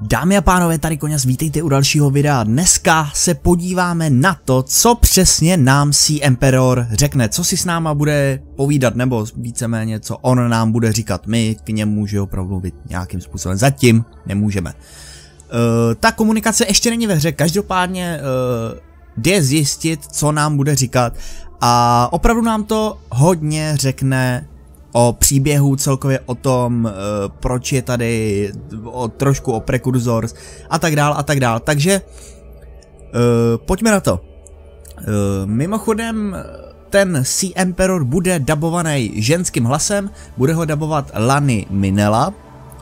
Dámy a pánové, tady Koněz, vítejte u dalšího videa. Dneska se podíváme na to, co přesně nám si Emperor řekne, co si s náma bude povídat, nebo víceméně, co on nám bude říkat. My k němu, že opravdu promluvit nějakým způsobem. Zatím nemůžeme. Uh, ta komunikace ještě není ve hře, každopádně uh, jde zjistit, co nám bude říkat a opravdu nám to hodně řekne o příběhu, celkově o tom, eh, proč je tady, o, trošku o prekurzors a tak dál a tak dál. Takže eh, pojďme na to. Eh, mimochodem, ten Sea Emperor bude dabovaný ženským hlasem, bude ho dabovat Lani Minela,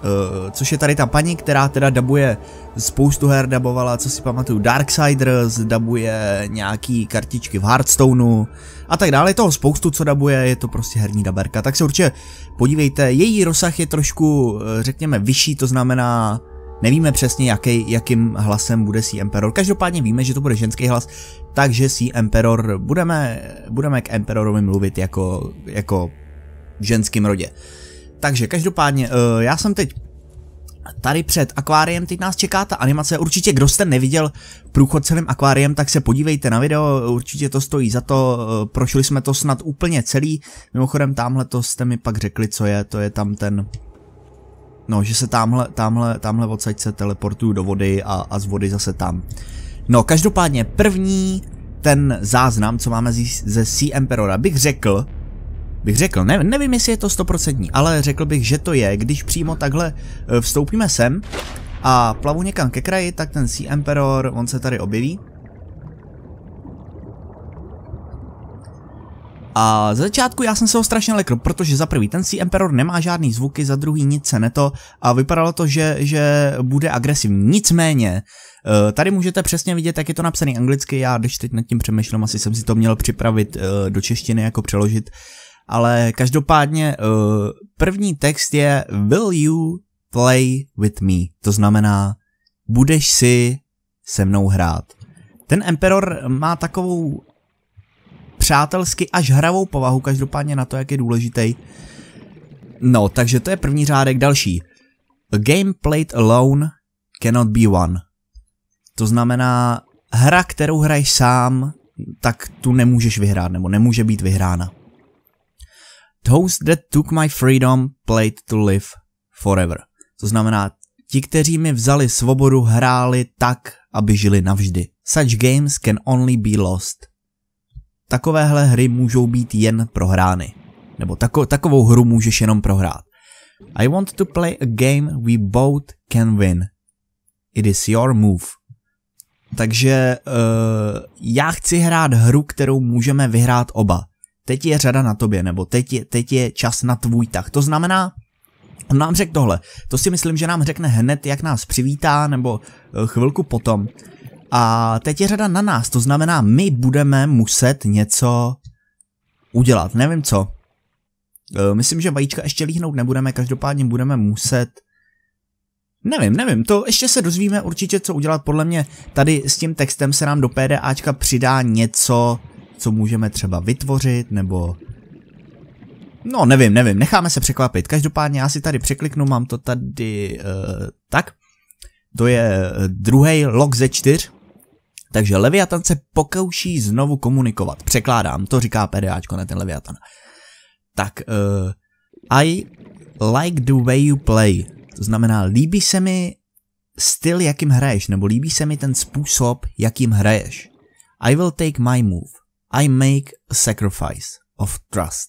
Eh, což je tady ta paní, která teda dabuje spoustu her, dabovala, co si pamatuju, Darksiders, dabuje nějaký kartičky v Hearthstoneu a tak dále, je toho spoustu, co dabuje, je to prostě herní daberka, tak se určitě podívejte, její rozsah je trošku, eh, řekněme, vyšší, to znamená, Nevíme přesně, jaký, jakým hlasem bude si Emperor. Každopádně víme, že to bude ženský hlas, takže si Emperor budeme, budeme k Emperorovi mluvit jako, jako v ženském rodě. Uh, takže každopádně, uh, já jsem teď tady před akváriem, teď nás čeká ta animace, určitě kdo jste neviděl průchod celým akváriem, tak se podívejte na video, určitě to stojí za to, eh, prošli jsme to snad úplně celý, mimochodem tamhle to jste mi pak řekli, co je, to je tam ten, no, že se tamhle, tamhle, tamhle odsaď se teleportuju do vody a, a z vody zase tam. No, každopádně první ten záznam, co máme ze Sea Emperora, bych řekl, bych řekl. Ne, nevím, jestli je to stoprocentní, ale řekl bych, že to je, když přímo takhle e, vstoupíme sem a plavu někam ke kraji, tak ten Sea Emperor, on se tady objeví. A ze začátku já jsem se ho strašně lekl, protože za prvý ten Sea Emperor nemá žádný zvuky, za druhý nic se neto a vypadalo to, že, že bude agresivní. Nicméně, e, tady můžete přesně vidět, jak je to napsané anglicky, já když teď nad tím přemýšlím, asi jsem si to měl připravit e, do češtiny jako přeložit, ale každopádně uh, první text je Will you play with me? To znamená, budeš si se mnou hrát. Ten Emperor má takovou přátelsky až hravou povahu, každopádně na to, jak je důležitý. No, takže to je první řádek. Další. A game played alone cannot be one. To znamená, hra, kterou hraješ sám, tak tu nemůžeš vyhrát, nebo nemůže být vyhrána. Those that took my freedom played to live forever. To znamená, ti, kteří mi vzali svobodu, hráli tak, aby žili navždy. Such games can only be lost. Takovéhle hry můžou být jen prohrány. Nebo tako, takovou hru můžeš jenom prohrát. I want to play a game we both can win. It is your move. Takže uh, já chci hrát hru, kterou můžeme vyhrát oba teď je řada na tobě, nebo teď je, teď je čas na tvůj tak. To znamená, On nám řekl tohle. To si myslím, že nám řekne hned, jak nás přivítá, nebo eh, chvilku potom. A teď je řada na nás, to znamená, my budeme muset něco udělat, nevím co. Eh, myslím, že vajíčka ještě líhnout nebudeme, každopádně budeme muset... Nevím, nevím, to ještě se dozvíme určitě, co udělat. Podle mě tady s tím textem se nám do PDAčka přidá něco, uh, co můžeme třeba vytvořit, nebo... No, nevím, nevím, necháme se překvapit. Každopádně já si tady překliknu, mám to tady uh, tak. To je eh, druhý log ze čtyř. Takže Leviatan se pokouší znovu komunikovat. Překládám, to říká PDAčko, ne ten Leviatan. Tak, uh, I like the way you play. To znamená, líbí se mi styl, jakým hraješ, nebo líbí se mi ten způsob, jakým hraješ. I will take my move. I make a sacrifice of trust.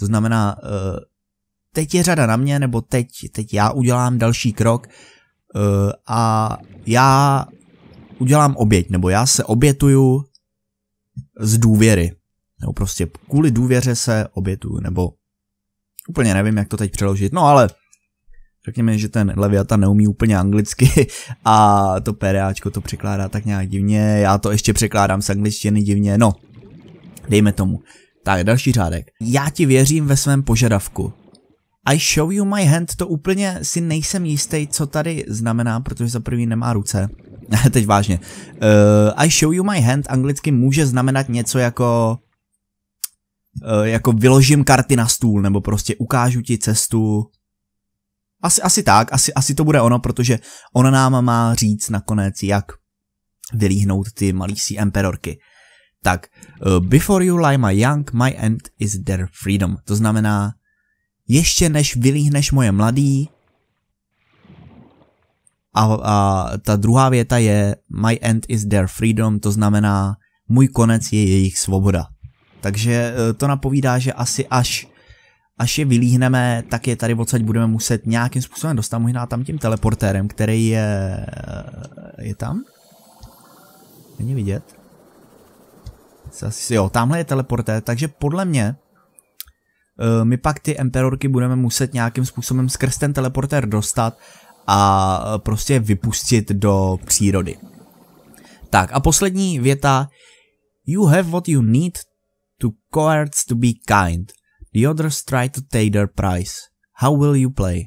To znamená, eh, teď je řada na mě, nebo teď, teď já udělám další krok eh, a já udělám oběť, nebo já se obětuju z důvěry. Nebo prostě kvůli důvěře se obětuju, nebo úplně nevím, jak to teď přeložit, no ale řekněme, že ten Leviata neumí úplně anglicky a to PDAčko to překládá tak nějak divně, já to ještě překládám z angličtiny divně, no Dejme tomu. Tak, další řádek. Já ti věřím ve svém požadavku. I show you my hand, to úplně si nejsem jistý, co tady znamená, protože za prvý nemá ruce. Teď vážně. Uh, I show you my hand anglicky může znamenat něco jako eh, jako vyložím karty na stůl, nebo prostě ukážu ti cestu. Asi, asi tak, asi, asi to bude ono, protože ona nám má říct nakonec, jak vylíhnout ty malý si emperorky. Tak, uh, Before you lie my young, my end is their freedom. To znamená, ještě než vylíhneš moje mladý, a, a ta druhá věta je My end is their freedom, to znamená můj konec je jejich svoboda. Takže eh, to napovídá, že asi až, až je vylíhneme, tak je tady odsaď budeme muset nějakým způsobem dostat možná tam tím teleportérem, který je, je tam? Není vidět jo, tamhle je teleportér, takže podle mě eh, my pak ty emperorky budeme muset nějakým způsobem skrz ten teleportér dostat a eh, prostě vypustit do přírody. Tak a poslední věta. You have what you need to coerce to be kind. The others try to take their price. How will you play?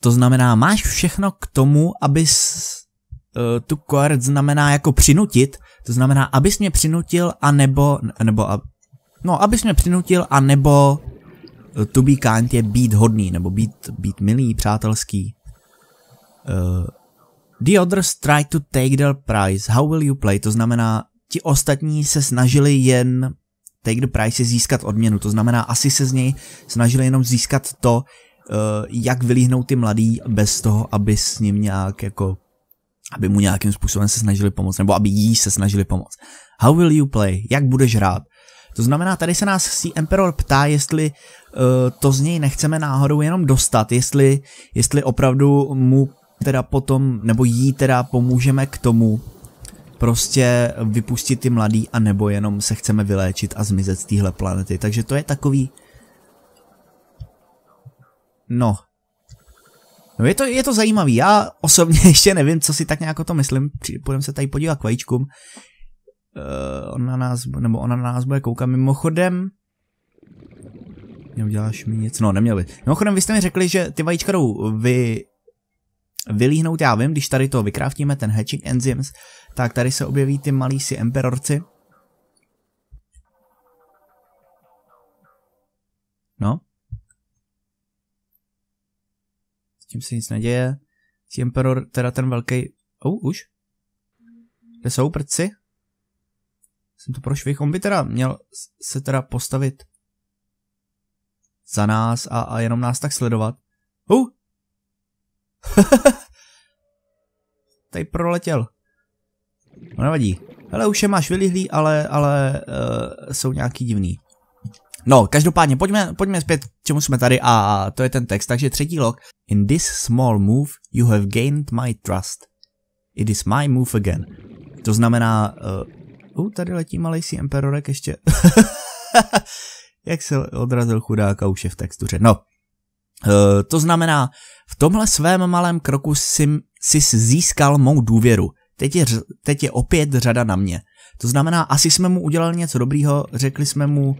To znamená, máš všechno k tomu, abys uh, tu coerce znamená jako přinutit, to znamená, abys mě přinutil a nebo, nebo, a, no, abys mě přinutil a nebo eh, to be kind je být hodný, nebo být, být milý, přátelský. Uh, the others try to take their prize, how will you play? To znamená, ti ostatní se snažili jen take the prize je získat odměnu, to znamená, asi se z něj snažili jenom získat to, uh, jak vylíhnout ty mladý bez toho, aby s ním nějak jako aby mu nějakým způsobem se snažili pomoct, nebo aby jí se snažili pomoct. How will you play? Jak budeš hrát? To znamená, tady se nás si Emperor ptá, jestli uh, to z něj nechceme náhodou jenom dostat, jestli, jestli opravdu mu teda potom, nebo jí teda pomůžeme k tomu, prostě vypustit ty mladý, anebo jenom se chceme vyléčit a zmizet z téhle planety. Takže to je takový... No, No je to, je to zajímavý, já osobně ještě nevím, co si tak nějak o to myslím, půjdeme se tady podívat k vajíčkům. Uh, eh, on na nás, nebo ona na nás bude koukat mimochodem. Neuděláš mi nic, no neměl by. Mimochodem vy jste mi řekli, že ty vajíčka jdou vy, vylíhnout, já vím, když tady to vykráftíme, ten hatching enzymes, tak tady se objeví ty malí si emperorci. No, tím se nic neděje. Ti Emperor, teda ten velký. Oh, už? Kde jsou prci? Jsem to prošvih. On by teda měl se teda postavit za nás a, a jenom nás tak sledovat. Oh! Tady proletěl. No nevadí. Hele, už je máš vylihlý, ale, ale uh, jsou nějaký divný. No, každopádně, pojďme, pojďme zpět, k čemu jsme tady a to je ten text. Takže třetí log. In this small move you have gained my trust. It is my move again. To znamená, uh, uh tady letí malej si emperorek ještě. Jak se odrazil chudák a už je v textuře. No, uh, to znamená, v tomhle svém malém kroku jsi, jsi získal mou důvěru. Teď je, teď je opět řada na mě. To znamená, asi jsme mu udělali něco dobrýho, řekli jsme mu,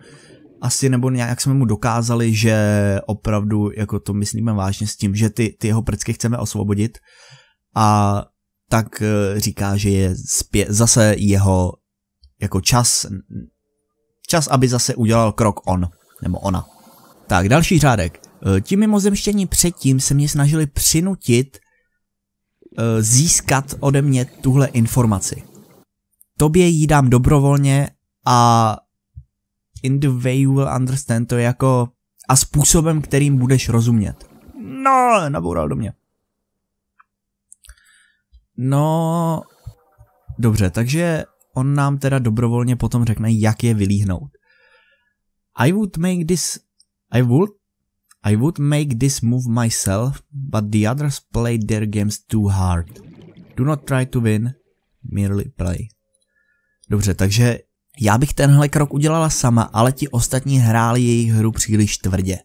asi, nebo nějak jsme mu dokázali, že opravdu jako to myslíme vážně s tím, že ty, ty jeho prcky chceme osvobodit a tak eh, říká, že je zpě- zase jeho jako čas, čas, aby zase udělal krok on, nebo ona. Tak, další řádek. Eh, ti mimozemštění předtím se mě snažili přinutit eh, získat ode mě tuhle informaci. Tobě jí dám dobrovolně a in the way you will understand, to je jako a způsobem, kterým budeš rozumět. No, naboural do mě. No, dobře, takže on nám teda dobrovolně potom řekne, jak je vylíhnout. I would make this... I would... I would make this move myself, but the others played their games too hard. Do not try to win, merely play. Dobře, takže já bych tenhle krok udělala sama, ale ti ostatní hráli její hru příliš tvrdě.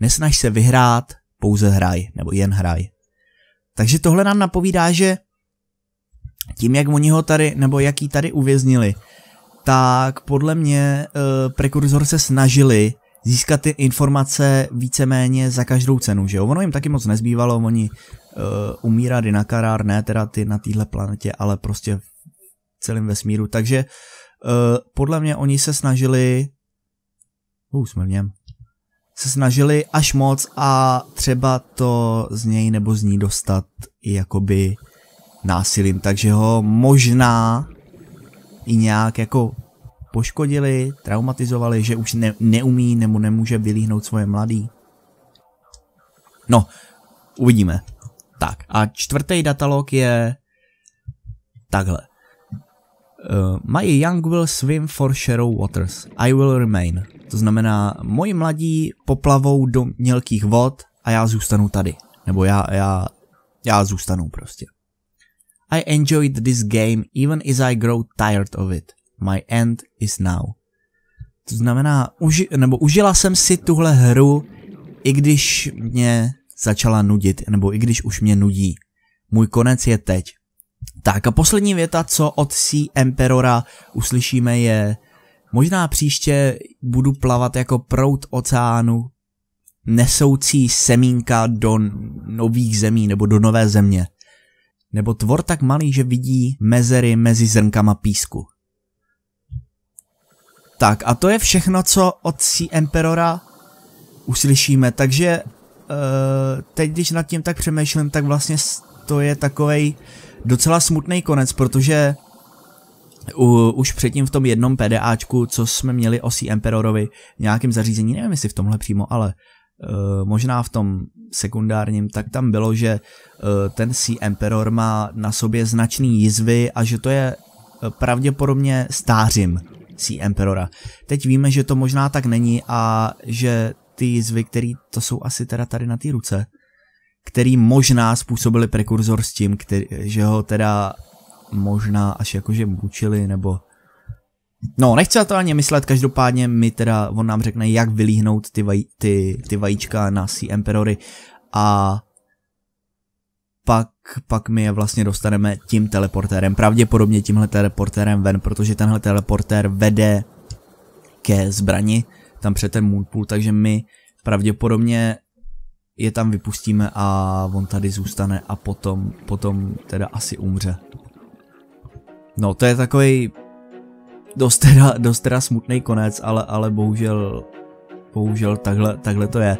Nesnaž se vyhrát, pouze hraj, nebo jen hraj. Takže tohle nám napovídá, že tím, jak oni ho tady, nebo jaký tady uvěznili, tak podle mě e, prekurzor se snažili získat ty informace víceméně za každou cenu, že jo? Ono jim taky moc nezbývalo, oni e, eh, umírali na karár, ne teda ty na téhle planetě, ale prostě v celém vesmíru, takže Eh, podle mě oni se snažili, uh, jsme v něm, se snažili až moc a třeba to z něj nebo z ní dostat i jakoby násilím, takže ho možná i nějak jako poškodili, traumatizovali, že už ne, neumí nebo nemůže vylíhnout svoje mladý. No, uvidíme. Tak a čtvrtý datalog je takhle. Uh, eh, my young will swim for shallow waters. I will remain. To znamená, moji mladí poplavou do mělkých vod a já zůstanu tady. Nebo já, já, já zůstanu prostě. I enjoyed this game even as I grow tired of it. My end is now. To znamená, uži, nebo užila jsem si tuhle hru, i když mě začala nudit, nebo i když už mě nudí. Můj konec je teď. Tak a poslední věta, co od C. Emperora uslyšíme je možná příště budu plavat jako prout oceánu nesoucí semínka do nových zemí nebo do nové země. Nebo tvor tak malý, že vidí mezery mezi zrnkama písku. Tak a to je všechno, co od C. Emperora uslyšíme, takže uh, teď když nad tím tak přemýšlím, tak vlastně to je takovej uh, docela smutný konec, protože u, už předtím v tom jednom PDAčku, co jsme měli osí Emperorovi v nějakém zařízení, nevím jestli v tomhle přímo, ale uh, možná v tom sekundárním, tak tam bylo, že uh, ten C Emperor má na sobě značný jizvy a že to je uh, pravděpodobně stářím C Emperora. Teď víme, že to možná tak není a že ty jizvy, které to jsou asi teda tady na té ruce, který možná způsobili prekurzor s tím, který, že ho teda možná až jakože mučili, nebo... No, nechci to ani myslet, každopádně mi teda, on nám řekne, jak vylíhnout ty, vaj, ty, ty vajíčka na Sea Emperory a pak, pak my je vlastně dostaneme tím teleportérem, pravděpodobně tímhle teleportérem ven, protože tenhle teleportér vede ke zbrani, tam před ten Moonpool, takže my pravděpodobně je tam vypustíme a on tady zůstane a potom, potom teda asi umře. No to je takový dost teda, dost teda smutný konec, ale, ale bohužel, bohužel takhle, takhle to je.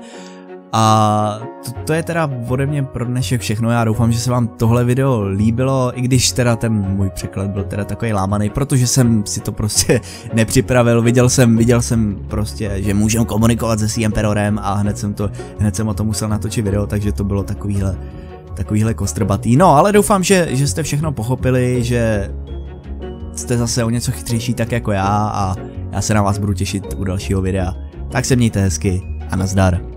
A to, to je teda ode mě pro dnešek všechno, já doufám, že se vám tohle video líbilo, i když teda ten můj překlad byl teda takový lámaný, protože jsem si to prostě nepřipravil, viděl jsem, viděl jsem prostě, že můžem komunikovat se CM Perorem a hned jsem to, hned jsem o tom musel natočit video, takže to bylo takovýhle, takovýhle kostrbatý. No, ale doufám, že, že jste všechno pochopili, že jste zase o něco chytřejší tak jako já a já se na vás budu těšit u dalšího videa. Tak se mějte hezky a nazdar.